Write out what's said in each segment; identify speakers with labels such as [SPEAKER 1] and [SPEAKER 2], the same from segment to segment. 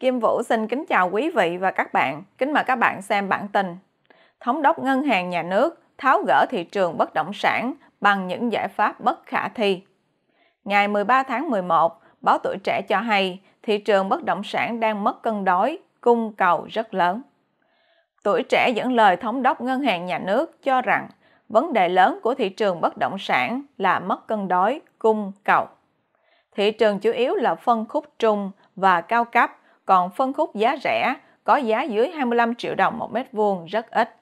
[SPEAKER 1] Kim Vũ xin kính chào quý vị và các bạn. Kính mời các bạn xem bản tin. Thống đốc Ngân hàng Nhà nước tháo gỡ thị trường bất động sản bằng những giải pháp bất khả thi. Ngày 13 tháng 11, báo tuổi trẻ cho hay thị trường bất động sản đang mất cân đối, cung cầu rất lớn. Tuổi trẻ dẫn lời thống đốc Ngân hàng Nhà nước cho rằng vấn đề lớn của thị trường bất động sản là mất cân đối, cung cầu. Thị trường chủ yếu là phân khúc trung và cao cấp còn phân khúc giá rẻ có giá dưới 25 triệu đồng một mét vuông rất ít.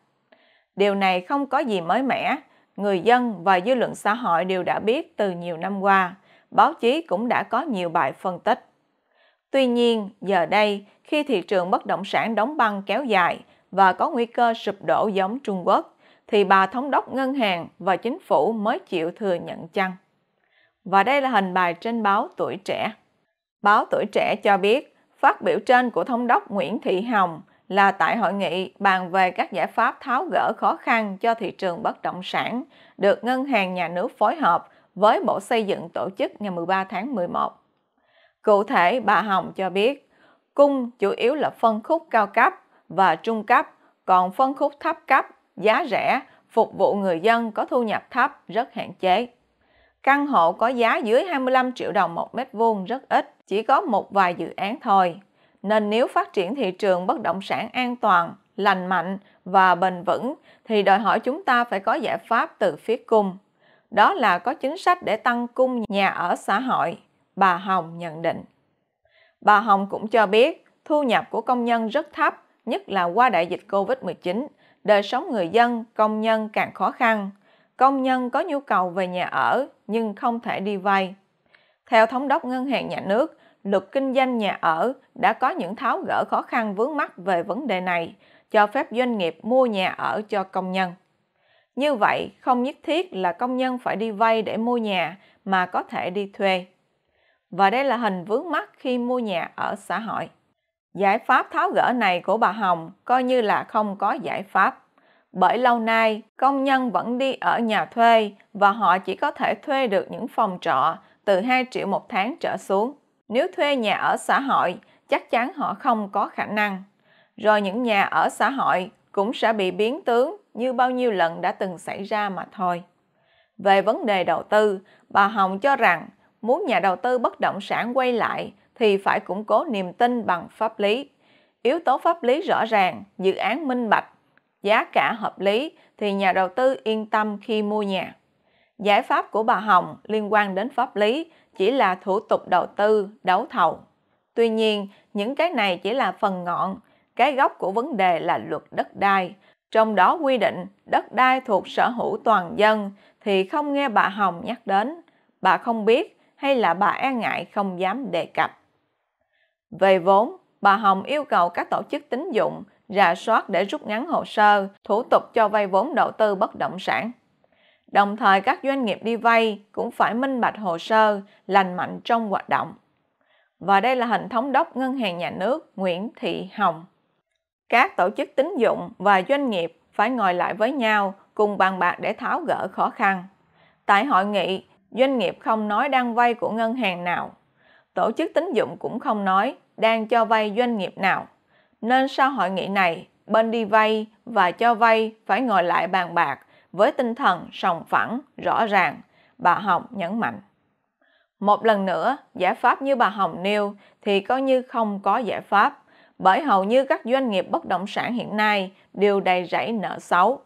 [SPEAKER 1] Điều này không có gì mới mẻ, người dân và dư luận xã hội đều đã biết từ nhiều năm qua, báo chí cũng đã có nhiều bài phân tích. Tuy nhiên, giờ đây, khi thị trường bất động sản đóng băng kéo dài và có nguy cơ sụp đổ giống Trung Quốc, thì bà thống đốc ngân hàng và chính phủ mới chịu thừa nhận chăng. Và đây là hình bài trên báo Tuổi Trẻ. Báo Tuổi Trẻ cho biết, Phát biểu trên của Thống đốc Nguyễn Thị Hồng là tại hội nghị bàn về các giải pháp tháo gỡ khó khăn cho thị trường bất động sản được Ngân hàng Nhà nước phối hợp với Bộ Xây dựng tổ chức ngày 13 tháng 11. Cụ thể, bà Hồng cho biết, cung chủ yếu là phân khúc cao cấp và trung cấp, còn phân khúc thấp cấp, giá rẻ, phục vụ người dân có thu nhập thấp rất hạn chế. Căn hộ có giá dưới 25 triệu đồng một mét vuông rất ít, chỉ có một vài dự án thôi. Nên nếu phát triển thị trường bất động sản an toàn, lành mạnh và bền vững thì đòi hỏi chúng ta phải có giải pháp từ phía cung. Đó là có chính sách để tăng cung nhà ở xã hội, bà Hồng nhận định. Bà Hồng cũng cho biết thu nhập của công nhân rất thấp, nhất là qua đại dịch Covid-19, đời sống người dân, công nhân càng khó khăn công nhân có nhu cầu về nhà ở nhưng không thể đi vay. Theo Thống đốc Ngân hàng Nhà nước, luật kinh doanh nhà ở đã có những tháo gỡ khó khăn vướng mắc về vấn đề này, cho phép doanh nghiệp mua nhà ở cho công nhân. Như vậy, không nhất thiết là công nhân phải đi vay để mua nhà mà có thể đi thuê. Và đây là hình vướng mắc khi mua nhà ở xã hội. Giải pháp tháo gỡ này của bà Hồng coi như là không có giải pháp bởi lâu nay công nhân vẫn đi ở nhà thuê và họ chỉ có thể thuê được những phòng trọ từ 2 triệu một tháng trở xuống. Nếu thuê nhà ở xã hội, chắc chắn họ không có khả năng. Rồi những nhà ở xã hội cũng sẽ bị biến tướng như bao nhiêu lần đã từng xảy ra mà thôi. Về vấn đề đầu tư, bà Hồng cho rằng muốn nhà đầu tư bất động sản quay lại thì phải củng cố niềm tin bằng pháp lý. Yếu tố pháp lý rõ ràng, dự án minh bạch giá cả hợp lý thì nhà đầu tư yên tâm khi mua nhà. Giải pháp của bà Hồng liên quan đến pháp lý chỉ là thủ tục đầu tư, đấu thầu. Tuy nhiên, những cái này chỉ là phần ngọn, cái gốc của vấn đề là luật đất đai. Trong đó quy định đất đai thuộc sở hữu toàn dân thì không nghe bà Hồng nhắc đến. Bà không biết hay là bà e ngại không dám đề cập. Về vốn, bà Hồng yêu cầu các tổ chức tín dụng rà soát để rút ngắn hồ sơ, thủ tục cho vay vốn đầu tư bất động sản. Đồng thời các doanh nghiệp đi vay cũng phải minh bạch hồ sơ, lành mạnh trong hoạt động. Và đây là hình thống đốc Ngân hàng Nhà nước Nguyễn Thị Hồng. Các tổ chức tín dụng và doanh nghiệp phải ngồi lại với nhau cùng bàn bạc để tháo gỡ khó khăn. Tại hội nghị, doanh nghiệp không nói đang vay của ngân hàng nào. Tổ chức tín dụng cũng không nói đang cho vay doanh nghiệp nào. Nên sau hội nghị này, bên đi vay và cho vay phải ngồi lại bàn bạc với tinh thần sòng phẳng, rõ ràng, bà Hồng nhấn mạnh. Một lần nữa, giải pháp như bà Hồng nêu thì coi như không có giải pháp, bởi hầu như các doanh nghiệp bất động sản hiện nay đều đầy rẫy nợ xấu.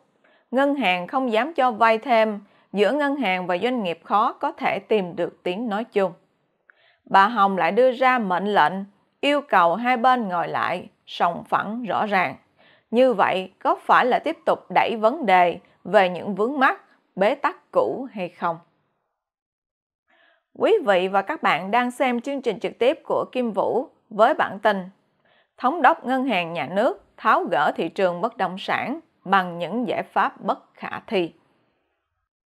[SPEAKER 1] Ngân hàng không dám cho vay thêm, giữa ngân hàng và doanh nghiệp khó có thể tìm được tiếng nói chung. Bà Hồng lại đưa ra mệnh lệnh yêu cầu hai bên ngồi lại, sòng phẳng rõ ràng. Như vậy có phải là tiếp tục đẩy vấn đề về những vướng mắc, bế tắc cũ hay không? Quý vị và các bạn đang xem chương trình trực tiếp của Kim Vũ với bản tin Thống đốc Ngân hàng Nhà nước tháo gỡ thị trường bất động sản bằng những giải pháp bất khả thi.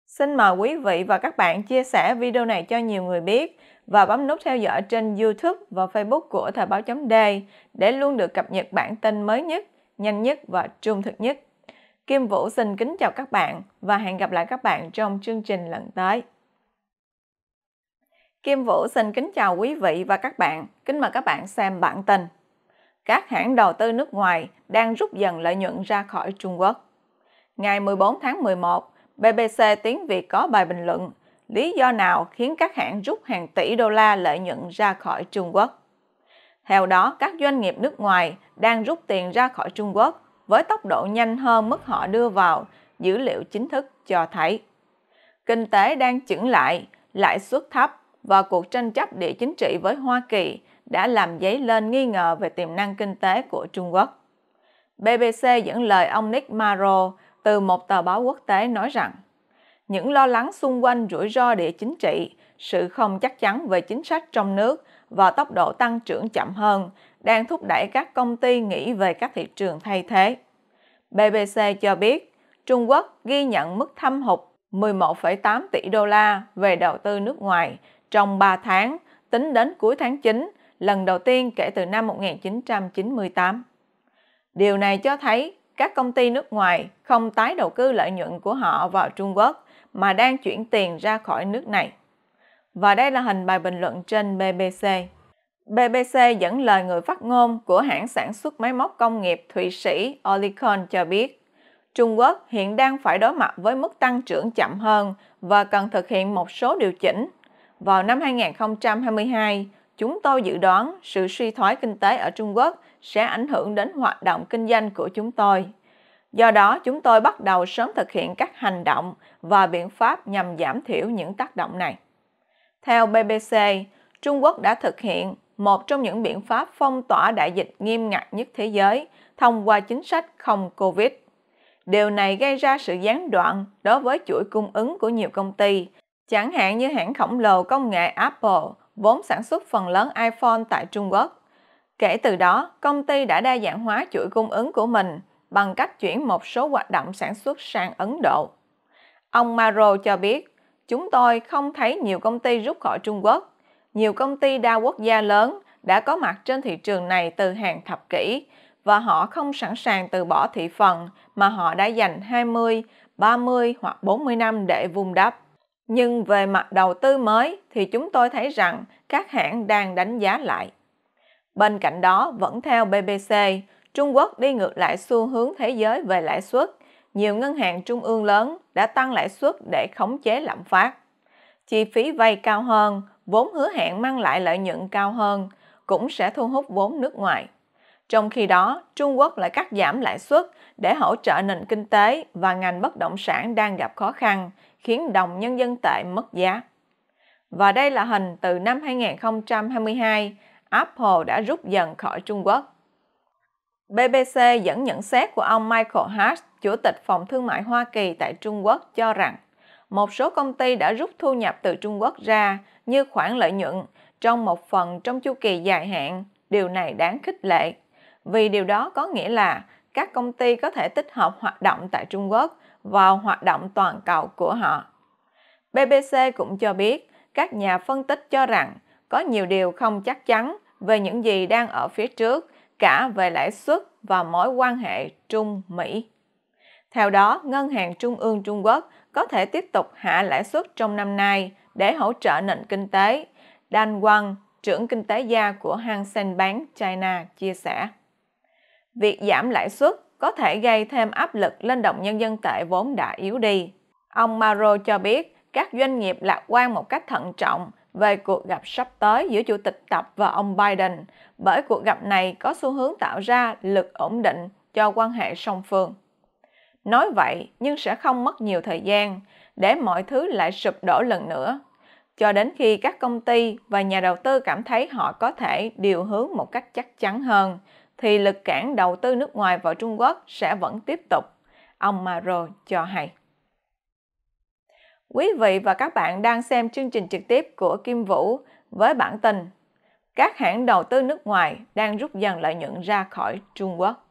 [SPEAKER 1] Xin mời quý vị và các bạn chia sẻ video này cho nhiều người biết và bấm nút theo dõi trên YouTube và Facebook của Thời báo chấm đề để luôn được cập nhật bản tin mới nhất, nhanh nhất và trung thực nhất. Kim Vũ xin kính chào các bạn và hẹn gặp lại các bạn trong chương trình lần tới. Kim Vũ xin kính chào quý vị và các bạn. Kính mời các bạn xem bản tin. Các hãng đầu tư nước ngoài đang rút dần lợi nhuận ra khỏi Trung Quốc. Ngày 14 tháng 11, BBC Tiếng Việt có bài bình luận lý do nào khiến các hãng rút hàng tỷ đô la lợi nhuận ra khỏi Trung Quốc. Theo đó, các doanh nghiệp nước ngoài đang rút tiền ra khỏi Trung Quốc với tốc độ nhanh hơn mức họ đưa vào, dữ liệu chính thức cho thấy. Kinh tế đang chững lại, lãi suất thấp và cuộc tranh chấp địa chính trị với Hoa Kỳ đã làm dấy lên nghi ngờ về tiềm năng kinh tế của Trung Quốc. BBC dẫn lời ông Nick Maro từ một tờ báo quốc tế nói rằng những lo lắng xung quanh rủi ro địa chính trị, sự không chắc chắn về chính sách trong nước và tốc độ tăng trưởng chậm hơn đang thúc đẩy các công ty nghĩ về các thị trường thay thế. BBC cho biết, Trung Quốc ghi nhận mức thâm hụt 11,8 tỷ đô la về đầu tư nước ngoài trong 3 tháng, tính đến cuối tháng 9, lần đầu tiên kể từ năm 1998. Điều này cho thấy các công ty nước ngoài không tái đầu tư lợi nhuận của họ vào Trung Quốc mà đang chuyển tiền ra khỏi nước này. Và đây là hình bài bình luận trên BBC. BBC dẫn lời người phát ngôn của hãng sản xuất máy móc công nghiệp Thụy Sĩ Olicon cho biết, Trung Quốc hiện đang phải đối mặt với mức tăng trưởng chậm hơn và cần thực hiện một số điều chỉnh. Vào năm 2022, chúng tôi dự đoán sự suy thoái kinh tế ở Trung Quốc sẽ ảnh hưởng đến hoạt động kinh doanh của chúng tôi. Do đó, chúng tôi bắt đầu sớm thực hiện các hành động và biện pháp nhằm giảm thiểu những tác động này. Theo BBC, Trung Quốc đã thực hiện một trong những biện pháp phong tỏa đại dịch nghiêm ngặt nhất thế giới thông qua chính sách không COVID. Điều này gây ra sự gián đoạn đối với chuỗi cung ứng của nhiều công ty, chẳng hạn như hãng khổng lồ công nghệ Apple vốn sản xuất phần lớn iPhone tại Trung Quốc. Kể từ đó, công ty đã đa dạng hóa chuỗi cung ứng của mình – bằng cách chuyển một số hoạt động sản xuất sang Ấn Độ. Ông Maro cho biết, chúng tôi không thấy nhiều công ty rút khỏi Trung Quốc. Nhiều công ty đa quốc gia lớn đã có mặt trên thị trường này từ hàng thập kỷ và họ không sẵn sàng từ bỏ thị phần mà họ đã dành 20, 30 hoặc 40 năm để vun đắp. Nhưng về mặt đầu tư mới thì chúng tôi thấy rằng các hãng đang đánh giá lại. Bên cạnh đó, vẫn theo BBC, Trung Quốc đi ngược lại xu hướng thế giới về lãi suất. Nhiều ngân hàng trung ương lớn đã tăng lãi suất để khống chế lạm phát. Chi phí vay cao hơn, vốn hứa hẹn mang lại lợi nhuận cao hơn, cũng sẽ thu hút vốn nước ngoài. Trong khi đó, Trung Quốc lại cắt giảm lãi suất để hỗ trợ nền kinh tế và ngành bất động sản đang gặp khó khăn, khiến đồng nhân dân tệ mất giá. Và đây là hình từ năm 2022, Apple đã rút dần khỏi Trung Quốc. BBC dẫn nhận xét của ông Michael Hart, Chủ tịch Phòng Thương mại Hoa Kỳ tại Trung Quốc cho rằng một số công ty đã rút thu nhập từ Trung Quốc ra như khoản lợi nhuận trong một phần trong chu kỳ dài hạn. Điều này đáng khích lệ, vì điều đó có nghĩa là các công ty có thể tích hợp hoạt động tại Trung Quốc vào hoạt động toàn cầu của họ. BBC cũng cho biết các nhà phân tích cho rằng có nhiều điều không chắc chắn về những gì đang ở phía trước cả về lãi suất và mối quan hệ Trung-Mỹ. Theo đó, Ngân hàng Trung ương Trung Quốc có thể tiếp tục hạ lãi suất trong năm nay để hỗ trợ nền kinh tế, Dan Wang, trưởng kinh tế gia của Hang Seng Bank China, chia sẻ. Việc giảm lãi suất có thể gây thêm áp lực lên đồng nhân dân tệ vốn đã yếu đi. Ông Maro cho biết các doanh nghiệp lạc quan một cách thận trọng về cuộc gặp sắp tới giữa Chủ tịch Tập và ông Biden, bởi cuộc gặp này có xu hướng tạo ra lực ổn định cho quan hệ song phương. Nói vậy nhưng sẽ không mất nhiều thời gian để mọi thứ lại sụp đổ lần nữa, cho đến khi các công ty và nhà đầu tư cảm thấy họ có thể điều hướng một cách chắc chắn hơn thì lực cản đầu tư nước ngoài vào Trung Quốc sẽ vẫn tiếp tục, ông Maro cho hay. Quý vị và các bạn đang xem chương trình trực tiếp của Kim Vũ với bản tin Các hãng đầu tư nước ngoài đang rút dần lợi nhuận ra khỏi Trung Quốc.